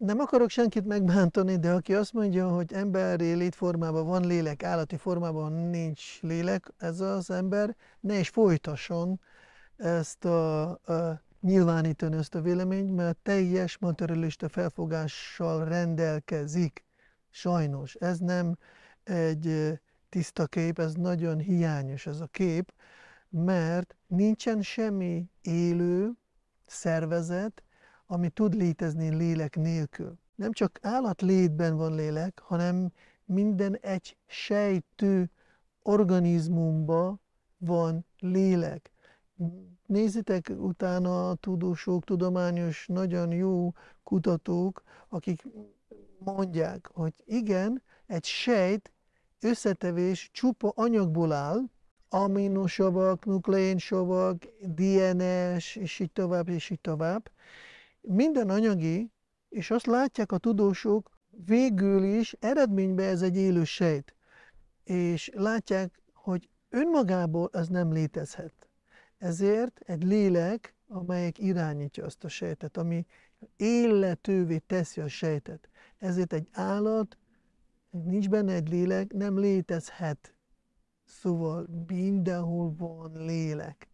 nem akarok senkit megbántani, de aki azt mondja, hogy emberi létformában van lélek, állati formában nincs lélek, ez az ember, ne is folytasson ezt a, a nyilvánítani ezt a véleményt, mert teljes materialista felfogással rendelkezik. Sajnos ez nem egy tiszta kép, ez nagyon hiányos ez a kép, mert nincsen semmi élő szervezet, ami tud létezni lélek nélkül. Nem csak állatlétben van lélek, hanem minden egy sejtő organizmumba van lélek. Nézzétek utána a tudósok, tudományos, nagyon jó kutatók, akik mondják, hogy igen, egy sejt összetevés csupa anyagból áll, aminosavak, nukleinsavak, DNS, és így tovább, és így tovább, minden anyagi, és azt látják a tudósok, végül is eredményben ez egy élő sejt. És látják, hogy önmagából az nem létezhet. Ezért egy lélek, amelyek irányítja azt a sejtet, ami életővé teszi a sejtet. Ezért egy állat, nincs benne egy lélek, nem létezhet. Szóval mindenhol van lélek.